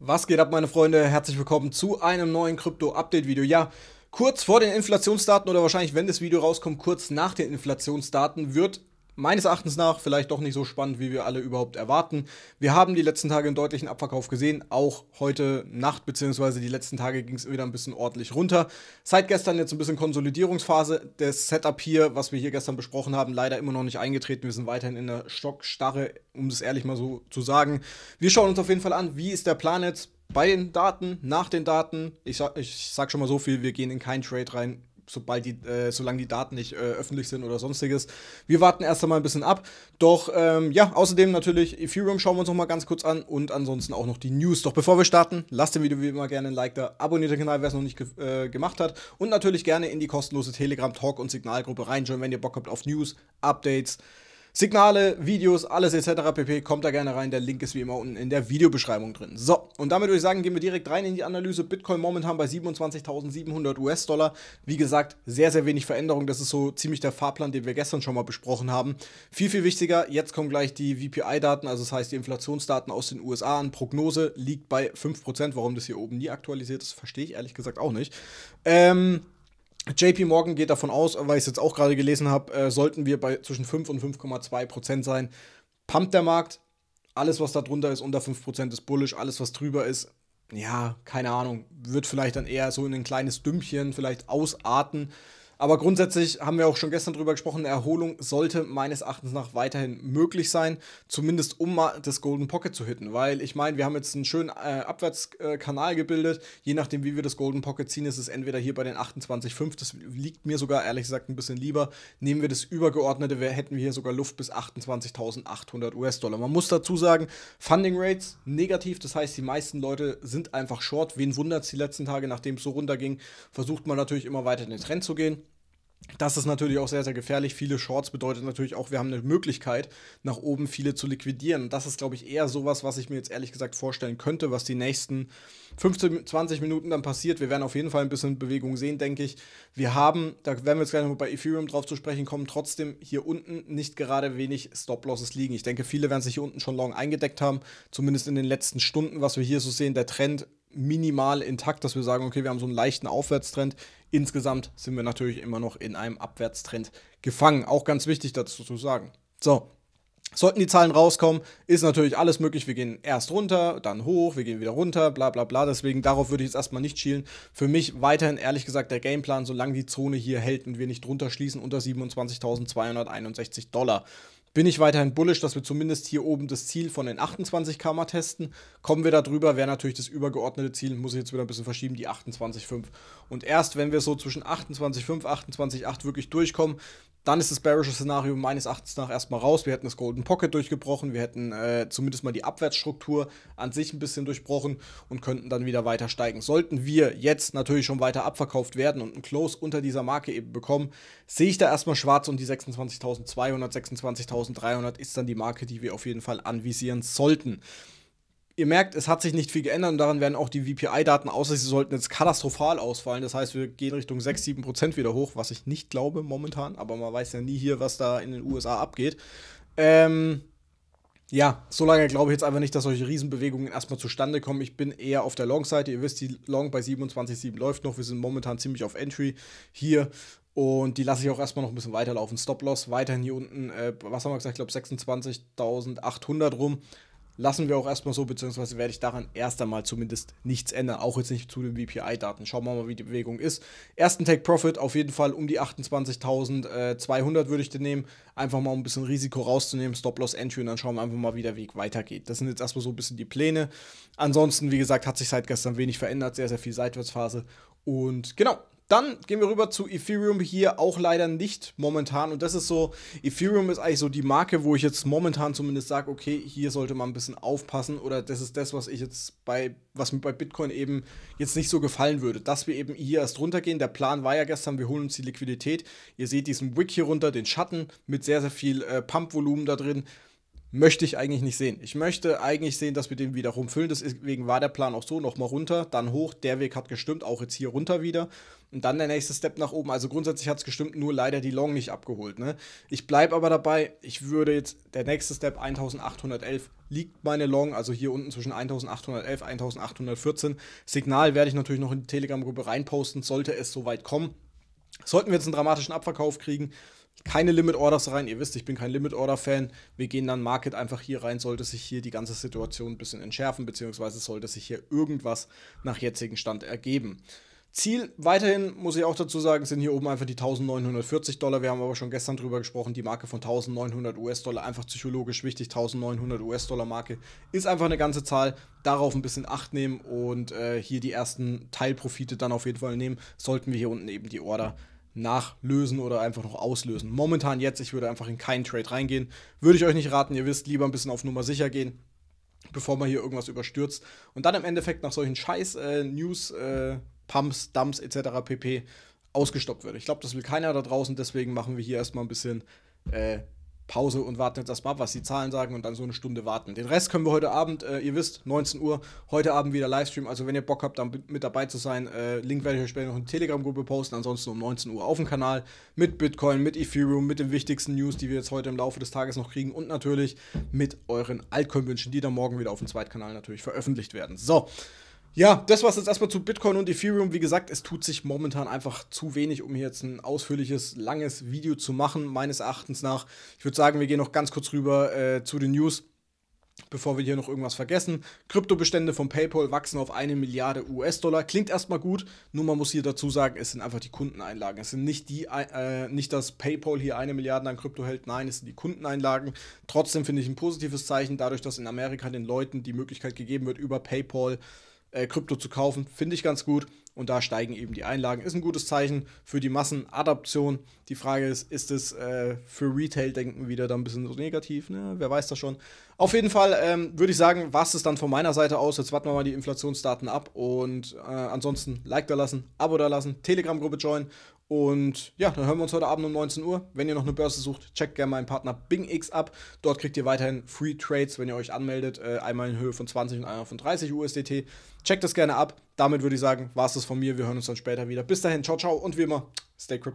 Was geht ab, meine Freunde? Herzlich willkommen zu einem neuen Krypto-Update-Video. Ja, kurz vor den Inflationsdaten oder wahrscheinlich, wenn das Video rauskommt, kurz nach den Inflationsdaten wird meines Erachtens nach vielleicht doch nicht so spannend, wie wir alle überhaupt erwarten. Wir haben die letzten Tage einen deutlichen Abverkauf gesehen, auch heute Nacht bzw. die letzten Tage ging es wieder ein bisschen ordentlich runter. Seit gestern jetzt ein bisschen Konsolidierungsphase. Das Setup hier, was wir hier gestern besprochen haben, leider immer noch nicht eingetreten. Wir sind weiterhin in der Stockstarre, um es ehrlich mal so zu sagen. Wir schauen uns auf jeden Fall an, wie ist der Plan jetzt bei den Daten, nach den Daten. Ich sag, ich sag schon mal so viel, wir gehen in keinen Trade rein sobald die, äh, solange die Daten nicht äh, öffentlich sind oder sonstiges. Wir warten erst einmal ein bisschen ab. Doch ähm, ja, außerdem natürlich Ethereum schauen wir uns noch mal ganz kurz an und ansonsten auch noch die News. Doch bevor wir starten, lasst dem Video wie immer gerne ein Like da, abonniert den Kanal, wer es noch nicht ge äh, gemacht hat und natürlich gerne in die kostenlose Telegram Talk und Signalgruppe reinschauen, wenn ihr Bock habt auf News, Updates. Signale, Videos, alles etc. pp. Kommt da gerne rein. Der Link ist wie immer unten in der Videobeschreibung drin. So, und damit würde ich sagen, gehen wir direkt rein in die Analyse. Bitcoin momentan bei 27.700 US-Dollar. Wie gesagt, sehr, sehr wenig Veränderung. Das ist so ziemlich der Fahrplan, den wir gestern schon mal besprochen haben. Viel, viel wichtiger, jetzt kommen gleich die VPI-Daten, also das heißt die Inflationsdaten aus den USA an. Prognose liegt bei 5%. Warum das hier oben nie aktualisiert ist, verstehe ich ehrlich gesagt auch nicht. Ähm, JP Morgan geht davon aus, weil ich es jetzt auch gerade gelesen habe, äh, sollten wir bei zwischen 5 und 5,2 Prozent sein. Pumpt der Markt. Alles, was da drunter ist, unter 5 Prozent ist bullish. Alles, was drüber ist, ja, keine Ahnung, wird vielleicht dann eher so in ein kleines Dümmchen vielleicht ausarten. Aber grundsätzlich haben wir auch schon gestern drüber gesprochen, Erholung sollte meines Erachtens nach weiterhin möglich sein, zumindest um mal das Golden Pocket zu hitten. Weil ich meine, wir haben jetzt einen schönen äh, Abwärtskanal gebildet. Je nachdem, wie wir das Golden Pocket ziehen, ist es entweder hier bei den 28,5, das liegt mir sogar ehrlich gesagt ein bisschen lieber. Nehmen wir das übergeordnete, wir hätten wir hier sogar Luft bis 28.800 US-Dollar. Man muss dazu sagen, Funding Rates negativ, das heißt, die meisten Leute sind einfach short. Wen wundert es die letzten Tage, nachdem es so runterging, versucht man natürlich immer weiter in den Trend zu gehen. Das ist natürlich auch sehr, sehr gefährlich. Viele Shorts bedeutet natürlich auch, wir haben eine Möglichkeit, nach oben viele zu liquidieren. Und das ist, glaube ich, eher sowas, was ich mir jetzt ehrlich gesagt vorstellen könnte, was die nächsten 15, 20 Minuten dann passiert. Wir werden auf jeden Fall ein bisschen Bewegung sehen, denke ich. Wir haben, da werden wir jetzt gleich noch bei Ethereum drauf zu sprechen kommen, trotzdem hier unten nicht gerade wenig Stop-Losses liegen. Ich denke, viele werden sich hier unten schon long eingedeckt haben, zumindest in den letzten Stunden, was wir hier so sehen. Der Trend minimal intakt, dass wir sagen, okay, wir haben so einen leichten Aufwärtstrend. Insgesamt sind wir natürlich immer noch in einem Abwärtstrend gefangen. Auch ganz wichtig dazu zu sagen. So, Sollten die Zahlen rauskommen, ist natürlich alles möglich. Wir gehen erst runter, dann hoch, wir gehen wieder runter, bla bla bla. Deswegen darauf würde ich jetzt erstmal nicht schielen. Für mich weiterhin ehrlich gesagt der Gameplan, solange die Zone hier hält und wir nicht drunter schließen, unter 27.261 Dollar bin ich weiterhin bullish, dass wir zumindest hier oben das Ziel von den 28 Kammer testen. Kommen wir da drüber, wäre natürlich das übergeordnete Ziel, muss ich jetzt wieder ein bisschen verschieben, die 28,5. Und erst wenn wir so zwischen 28,5, 28,8 wirklich durchkommen, dann ist das bearische Szenario meines Erachtens nach erstmal raus. Wir hätten das Golden Pocket durchgebrochen, wir hätten äh, zumindest mal die Abwärtsstruktur an sich ein bisschen durchbrochen und könnten dann wieder weiter steigen. Sollten wir jetzt natürlich schon weiter abverkauft werden und einen Close unter dieser Marke eben bekommen, sehe ich da erstmal schwarz und die 26.200, 26.300 ist dann die Marke, die wir auf jeden Fall anvisieren sollten ihr merkt, es hat sich nicht viel geändert und daran werden auch die VPI-Daten, außer sie sollten jetzt katastrophal ausfallen. Das heißt, wir gehen Richtung 6, 7 wieder hoch, was ich nicht glaube momentan, aber man weiß ja nie hier, was da in den USA abgeht. Ähm, ja, so lange glaube ich jetzt einfach nicht, dass solche Riesenbewegungen erstmal zustande kommen. Ich bin eher auf der Long-Seite. Ihr wisst, die Long bei 27,7 läuft noch. Wir sind momentan ziemlich auf Entry hier. Und die lasse ich auch erstmal noch ein bisschen weiterlaufen. Stop-Loss weiterhin hier unten. Äh, was haben wir gesagt? Ich glaube 26.800 rum lassen wir auch erstmal so, beziehungsweise werde ich daran erst einmal zumindest nichts ändern, auch jetzt nicht zu den VPI-Daten. Schauen wir mal, wie die Bewegung ist. Ersten Take Profit auf jeden Fall um die 28.200 äh, würde ich den nehmen, einfach mal um ein bisschen Risiko rauszunehmen, Stop-Loss-Entry und dann schauen wir einfach mal, wie der Weg weitergeht. Das sind jetzt erstmal so ein bisschen die Pläne. Ansonsten, wie gesagt, hat sich seit gestern wenig verändert, sehr, sehr viel Seitwärtsphase und genau, dann gehen wir rüber zu Ethereum, hier auch leider nicht momentan. Und das ist so, Ethereum ist eigentlich so die Marke, wo ich jetzt momentan zumindest sage, okay, hier sollte man ein bisschen aufpassen. Oder das ist das, was ich jetzt bei, was mir bei Bitcoin eben jetzt nicht so gefallen würde. Dass wir eben hier erst runtergehen. Der Plan war ja gestern, wir holen uns die Liquidität. Ihr seht diesen Wick hier runter, den Schatten mit sehr, sehr viel äh, Pumpvolumen da drin möchte ich eigentlich nicht sehen. Ich möchte eigentlich sehen, dass wir den wieder rumfüllen. Deswegen war der Plan auch so, nochmal runter, dann hoch. Der Weg hat gestimmt, auch jetzt hier runter wieder. Und dann der nächste Step nach oben. Also grundsätzlich hat es gestimmt, nur leider die Long nicht abgeholt. Ne? Ich bleibe aber dabei, ich würde jetzt, der nächste Step 1811 liegt meine Long, also hier unten zwischen 1811, 1814. Signal werde ich natürlich noch in die Telegram-Gruppe reinposten, sollte es soweit kommen. Sollten wir jetzt einen dramatischen Abverkauf kriegen, keine Limit Orders rein. Ihr wisst, ich bin kein Limit Order Fan. Wir gehen dann Market einfach hier rein, sollte sich hier die ganze Situation ein bisschen entschärfen, beziehungsweise sollte sich hier irgendwas nach jetzigem Stand ergeben. Ziel weiterhin, muss ich auch dazu sagen, sind hier oben einfach die 1940 Dollar. Wir haben aber schon gestern drüber gesprochen, die Marke von 1900 US-Dollar, einfach psychologisch wichtig. 1900 US-Dollar Marke ist einfach eine ganze Zahl. Darauf ein bisschen Acht nehmen und äh, hier die ersten Teilprofite dann auf jeden Fall nehmen, sollten wir hier unten eben die Order nachlösen oder einfach noch auslösen. Momentan jetzt, ich würde einfach in keinen Trade reingehen. Würde ich euch nicht raten, ihr wisst, lieber ein bisschen auf Nummer sicher gehen, bevor man hier irgendwas überstürzt. Und dann im Endeffekt nach solchen Scheiß äh, News, äh, Pumps, Dumps etc. pp. ausgestoppt wird. Ich glaube, das will keiner da draußen, deswegen machen wir hier erstmal ein bisschen äh, Pause und wartet das erstmal ab, was die Zahlen sagen und dann so eine Stunde warten. Den Rest können wir heute Abend, äh, ihr wisst, 19 Uhr, heute Abend wieder Livestream. Also wenn ihr Bock habt, dann mit dabei zu sein, äh, Link werde ich euch später noch in Telegram-Gruppe posten. Ansonsten um 19 Uhr auf dem Kanal mit Bitcoin, mit Ethereum, mit den wichtigsten News, die wir jetzt heute im Laufe des Tages noch kriegen und natürlich mit euren Altcoin-Wünschen, die dann morgen wieder auf dem Zweitkanal natürlich veröffentlicht werden. So. Ja, das war es jetzt erstmal zu Bitcoin und Ethereum. Wie gesagt, es tut sich momentan einfach zu wenig, um hier jetzt ein ausführliches, langes Video zu machen, meines Erachtens nach. Ich würde sagen, wir gehen noch ganz kurz rüber äh, zu den News. Bevor wir hier noch irgendwas vergessen, Kryptobestände von PayPal wachsen auf eine Milliarde US-Dollar. Klingt erstmal gut, nur man muss hier dazu sagen, es sind einfach die Kundeneinlagen. Es sind nicht die, äh, nicht dass PayPal hier eine Milliarde an Krypto hält, nein, es sind die Kundeneinlagen. Trotzdem finde ich ein positives Zeichen, dadurch, dass in Amerika den Leuten die Möglichkeit gegeben wird, über PayPal äh, äh, Krypto zu kaufen. Finde ich ganz gut. Und da steigen eben die Einlagen. Ist ein gutes Zeichen für die Massenadaption. Die Frage ist, ist es äh, für Retail-Denken wieder da ein bisschen so negativ? Ne? Wer weiß das schon. Auf jeden Fall ähm, würde ich sagen, was es dann von meiner Seite aus. Jetzt warten wir mal die Inflationsdaten ab. Und äh, ansonsten Like da lassen, Abo da lassen, Telegram-Gruppe joinen und ja, dann hören wir uns heute Abend um 19 Uhr. Wenn ihr noch eine Börse sucht, checkt gerne meinen Partner BingX ab. Dort kriegt ihr weiterhin Free Trades, wenn ihr euch anmeldet. Äh, einmal in Höhe von 20 und einmal von 30 USDT. Checkt das gerne ab. Damit würde ich sagen, war es das von mir. Wir hören uns dann später wieder. Bis dahin, ciao, ciao und wie immer, stay crypto.